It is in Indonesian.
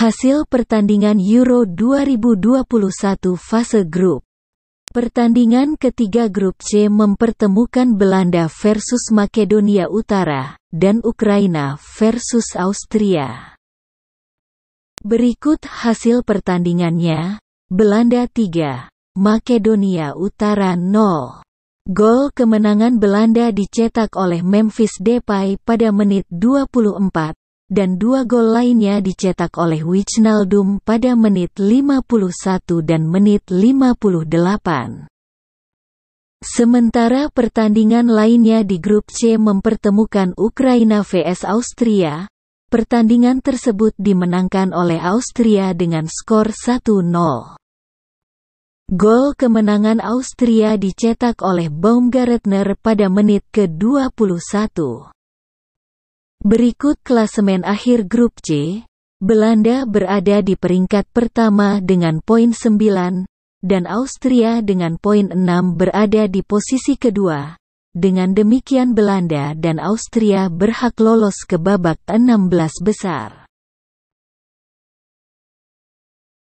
Hasil pertandingan Euro 2021 fase grup Pertandingan ketiga grup C mempertemukan Belanda versus Makedonia Utara, dan Ukraina versus Austria. Berikut hasil pertandingannya, Belanda 3, Makedonia Utara 0. Gol kemenangan Belanda dicetak oleh Memphis Depay pada menit 24, dan dua gol lainnya dicetak oleh Wijnaldum pada menit 51 dan menit 58. Sementara pertandingan lainnya di grup C mempertemukan Ukraina vs Austria, pertandingan tersebut dimenangkan oleh Austria dengan skor 1-0. Gol kemenangan Austria dicetak oleh Baumgartner pada menit ke-21. Berikut klasemen akhir grup C. Belanda berada di peringkat pertama dengan poin 9, dan Austria dengan poin 6 berada di posisi kedua. Dengan demikian Belanda dan Austria berhak lolos ke babak 16 besar.